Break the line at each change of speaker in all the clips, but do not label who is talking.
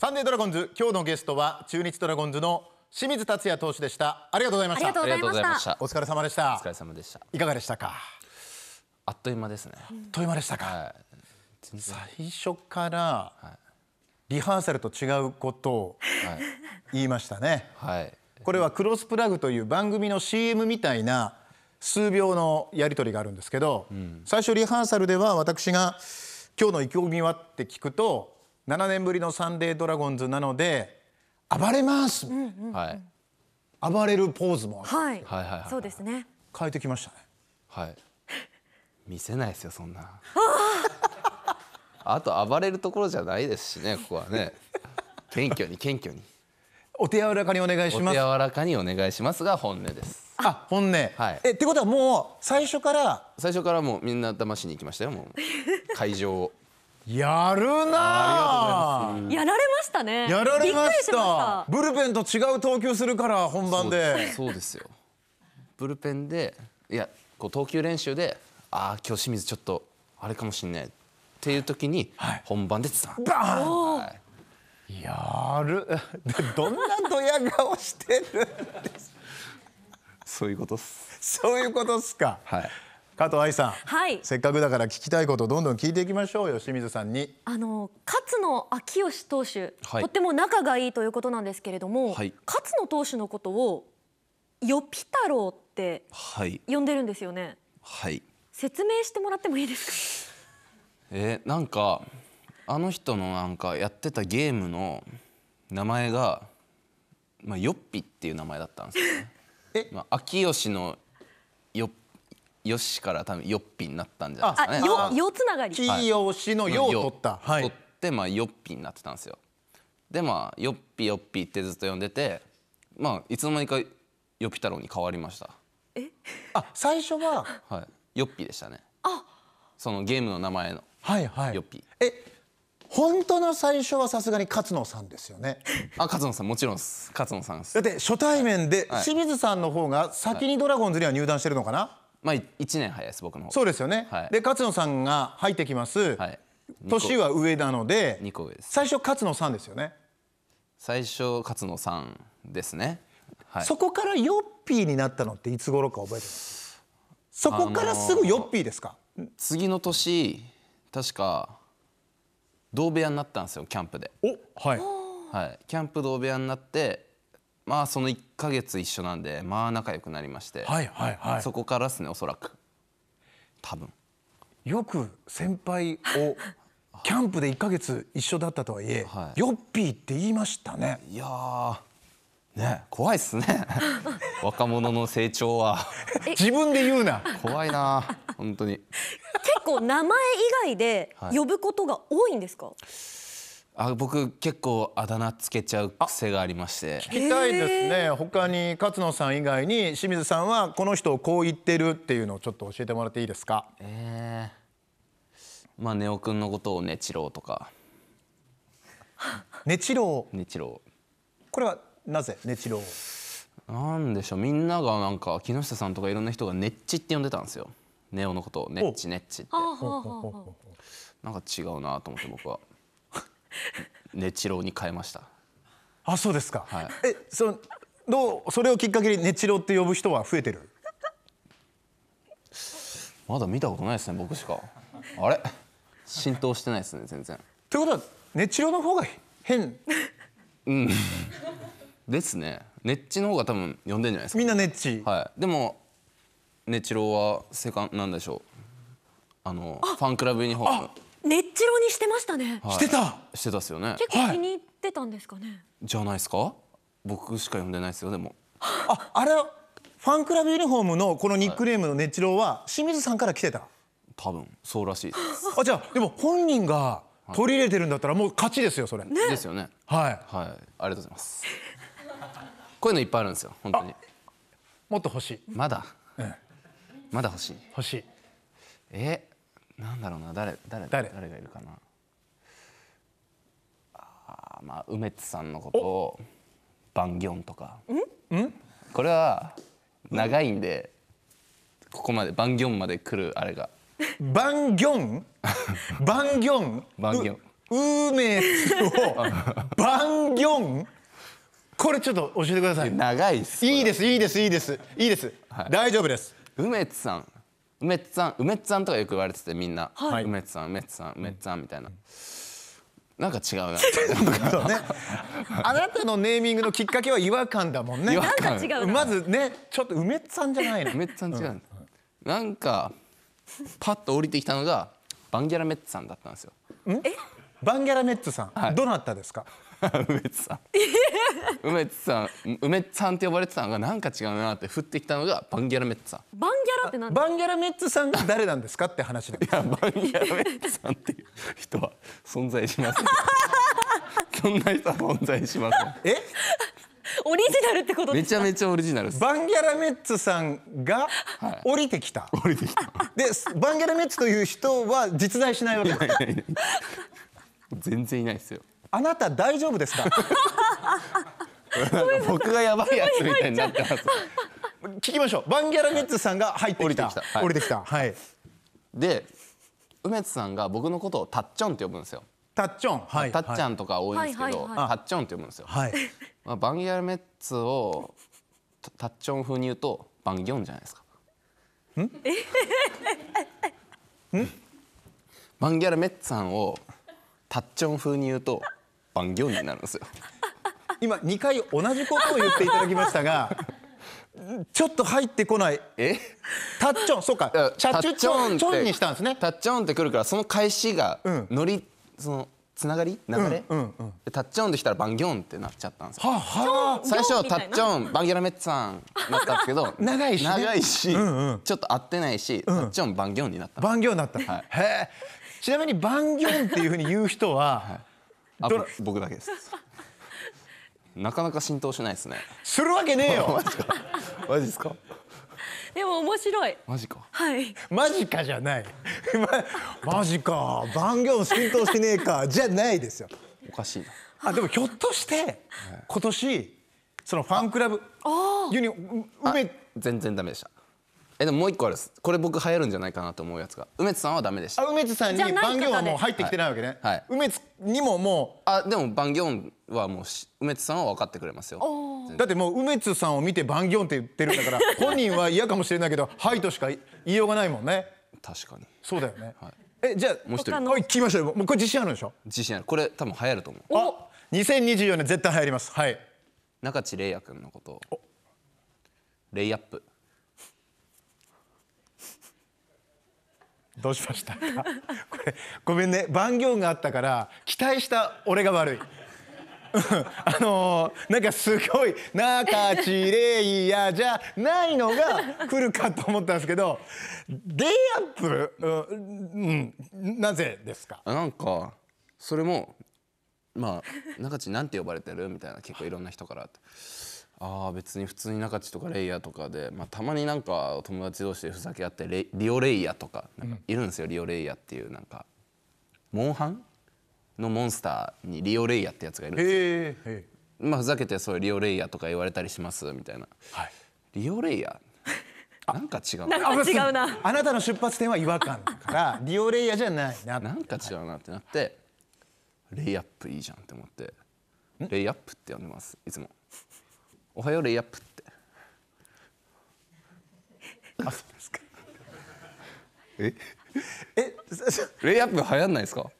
サンデードラゴンズ今日のゲストは中日ドラゴンズの清水達也投手でしたありがとうございましたありがとうございましたお疲れ様でしたお疲れ様でしたいかがでしたかあっという間ですねあっという間でしたか、はい、最初からリハーサルと違うことを言いましたね、はい、これはクロスプラグという番組の CM みたいな数秒のやり取りがあるんですけど、うん、最初リハーサルでは私が今日の意気込みはって聞くと7年ぶりのサンデードラゴンズなので暴れます、はい暴れ
るポーズもはい、はいはいそうですね変えてきましたねはい 見せないですよそんな あと暴れるところじゃないですしねここはね謙虚に謙虚にお手柔らかにお願いしますお手柔らかにお願いしますが本音ですあ本音はいえってことはもう最初から最初からもうみんな騙しに行きましたよもう会場をやるなやられましたねやられましたブルペンと違う投球するから本番でそうですよブルペンでいやこう投球練習でああ今日清水ちょっとあれかもしんないっていう時に本番でつた、
は
い、はい、やる どん
なドヤ顔してる そういうことっすそういうことっすかはい加藤愛さん、はい、せっかくだから聞きたいことどんどん聞いていきましょうよ清水さんにあの勝野昭義投手、はい、とっても仲がいいということなんですけれども、はい、勝野投手のことをよぴ太郎って呼んでるんですよねはい、説明してもらってもいいですか
えー、なんかあの人のなんかやってたゲームの名前がまあよっぴ」っていう名前だったんですよね え、まあ、秋吉のよっよしから多分よっぴになったんじゃないですかねあよよつながり企よしのよを取った、はい、取ってまあよっぴになってたんですよでまあよっぴよっぴってずっと呼んでてまあいつの間にかよぴ太郎に変わりました
えあ最初は
はいよっぴでしたねあそのゲームの名前のはいはいよっぴえ
本当の最初はさすがに勝野さんですよね
あ勝野さんもちろんです勝野さんですだって初対面で、清
水さんの方が先にドラゴンズには入団してるのかな、まあ1年早いです僕の方そうですよね、はい、で勝野さんが入ってきます、はい、年は上なので2個上です最初勝
野さんですよね最初勝野さんですね、
はい、そこからヨッピーになったのっていつ頃か覚えてます
そこからすぐヨッピーですか、あのー、次の年確か同部屋になったんですよキャンプでおはい、はい、キャンプ同部屋になってまあその1ヶ月一緒なんでまあ仲良くなりまして、はいはいはい、そこからですねおそらく多分
よく先輩を キャンプで1か月一緒だったとはいえ、はい、ヨッピーって言いましたねい
やね怖いっすね 若者の成長は 自分で言うな怖いな本当に結
構名前以外で呼ぶことが多いんですか、はい
あ僕結構あだ名つけちゃう癖がありまして聞きたいで
すね他に勝野さん以外に清水さんはこの人をこう言ってるっていうのをちょっと教えてもらっていいですか
え
ー、
まあネオくんのことをねちろうとか ねちろうねちろうこれはなぜねちろうなんでしょうみんながなんか木下さんとかいろんな人がねっちって呼んでたんですよネオのことをねっちねっちってなんか違うなと思って僕は。熱治郎に変えましたあそうですか、はい、えそのどうそれをきっかけに熱治郎って呼ぶ人は増えてるまだ見たことないですね僕しかあれ浸透してないですね全然ということは熱治郎の方が変うんですねネッチの方が多分呼んでんじゃないですかみんなネッチはいでもネチロはセカンなんでしょうあのファンクラブに方が
熱白にしてましたね。はいしてた
してたっすよね結構気に
入ってたんですかね。
じゃないですか僕しか読んでないですよでも
ああれファンクラブユニフォームのこのニックネームの熱郎は清水さんから来てた
多分そうらしいですあじゃあでも本人が取り入れてるんだったらもう勝ちですよそれ、ですよねはいはいありがとうございますこういうのいっぱいあるんですよ本当にもっと欲しい、まだええまだ欲しい欲しいえなんだろうな誰誰誰誰がいるかなあまあ梅津さんのことをバンギョンとかこれは長いんでここまでバンギョンまで来るあれが
バンギョン バンギョンバンギョンン梅津を
バンギョンこれちょっと教えてください長いっすいいですいいですいいですいいです、はい大丈夫です梅津さん梅津さん梅津さんとかよく言われててみんな、はい、梅津さん梅津さん梅津さんみたいな。なんか違うな。うね。
あなたのネーミングのきっかけは違和感だもんね。違和感。違うまず
ね、ちょっと梅津さんじゃないの。梅津さん違う、うん。なんかパッと降りてきたのがバンギャラメッツさんだったんですよ。え？バンギャラメッツさん、はい、どなたですか？梅津さん。梅津さん梅津さんって呼ばれてたのがなんか違うなって降ってきたのがバンギャラメッツさん
バンギャラって何
バンギャラメッツさんが誰なんですかって話なんですいやバンギャラメッツさんっていう人は 存在しません そんな人は存在しませんえオリジナルってことめちゃめちゃオリジナルで
すバンギャラメッツさんが降りてきた、はい、降りてきたでバンギャラメッツという人は実在しないわけ全然いないですよあなた大丈夫ですか 僕がやばいやつみたいになってます。
聞きましょう。バンギャラメッツさんが入ってきた。降りてきた。はい。で、梅津さんが僕のことをタッチョンって呼ぶんですよ。タッチョン、はい、タッチャンとか多いんですけど、タッチョンって呼ぶんですよ。はい。まあバンギャラメッツをタッチョン風に言うとバンギョンじゃないですか。ん？ん？バンギャラメッツさんをタッチョン風に言うとバンギョンになるんですよ。今2回同じことを言っていただきましたが ちょっと入ってこないえタッチョンそうかチャチュチョンチョンにしたんですねタッチョンってくるからその返しがノリ、うん、そのつながり流れ、うんうん、でタッチョンできたらバンギョンってなっちゃったんですよ、はは最初タッチョンバンギョラメッツァンったんですけど長いし、ね、長いし、うんうん、ちょっと合ってないし、タッチョンバンギョンになったバンギョンなった、はい、へちなみにバンギョンっていうふうに言う人は、はい、僕だけですなかなか浸透しないですねするわけねえよ マジですか
でも面白いマジかはい
マジかじゃない
マジか番業浸透しねえかじゃないですよおかしい
あでもひょっとして今年そのファンクラブユニ埋め全然ダメでしたえでももう一個あるですこれ僕流行るんじゃないかなと思うやつが梅津さんはダメでしたあ梅津さんにじ番行はもう入ってきてないわけね、はい梅津にももうあでもバンギョンはもうし梅津さんは分かってくれますよだってもう
梅津さんを見て番ンって言ってるんだから 本人は嫌かもしれないけど「はい」としか言いようがないもんね確かにそう
だよね、えじゃあもう一人はい聞きましたよもうこれ自信あるんでしょ自信あるこれ多分流行ると思うあ2024年絶対流行りますはい中地玲也君のことをレイアップどう
しましたか これごめんね番行があったから期待した俺が悪い あのー、なんかすごい「中地レイヤー」じゃないのが来るかと思ったんですけどレイアップ、うん、
なぜですかなんかそれもまあ中地なんて呼ばれてるみたいな結構いろんな人からああ別に普通に中地とかレイヤーとかで、まあ、たまになんか友達同士でふざけ合ってレリオレイヤーとかなんかいるんですよ、うん、リオレイヤーっていうなんかモンハンのモンスターにリオレイヤーってやつがいるんですよ。まあ、ふざけてそういうリオレイヤーとか言われたりしますみたいな、はい、リオレイヤーなんか違うなな違うなあなたの出発点は違和感だからリオレイヤーじゃないななんか違うなってなって、レイアップいいじゃんって思ってレイアップって呼んでますいつもおはようレイアップってあそうですかええレイアップ流行んないですか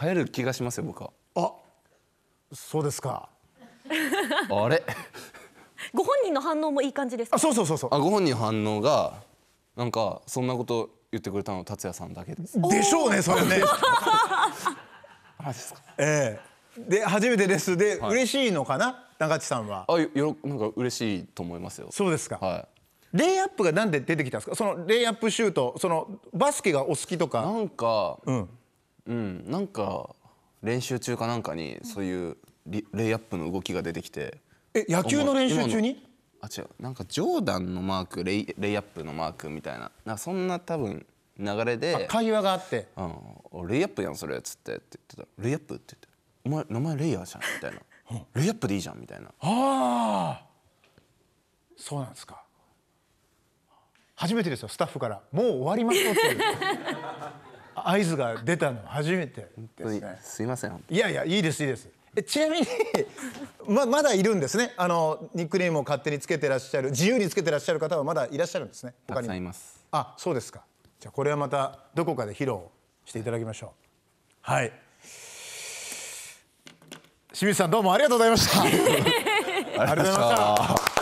流行る気がしますよ僕はあそうですかあれ
ご本人の反応もいい感
じですあそうそうそうそうあご本人の反応がなんかそんなこと言ってくれたの達也さんだけですでしょうねそれね マジですかええで
初めてですで、はい、嬉しいのかな中地さんはあよなんか嬉しいと思いますよそうですか、はい、レイアップがなんで出てきたんですかそのレイアップシュートそのバスケがお好き
とかなんかうん、うん、なんか練習中かなんかにそういうレイアップの動きが出てきて
え野球の練習中に
あ違うなんかジョーダンのマークレイレイアップのマークみたいななそんな多分流れで会話があって、うん「レイアップやんそれ」っつってって言ってた「レイアップ?」って言って「お前名前レイヤーじゃん」みたいな 「レイアップでいいじゃん」みたいなあ
あそうなんですか初めてですよスタッフから「もう終わりますよ」っていう 合図が出たの初めてですねすいませんいやいやいいですいいですえちなみに ままだいるんですねあのニックネームを勝手につけてらっしゃる自由につけてらっしゃる方はまだいらっしゃるんですね他にもあそうですかじゃあこれはまたどこかで披露していただきましょうはい清水さんどうもありがとうございましたありがとうございました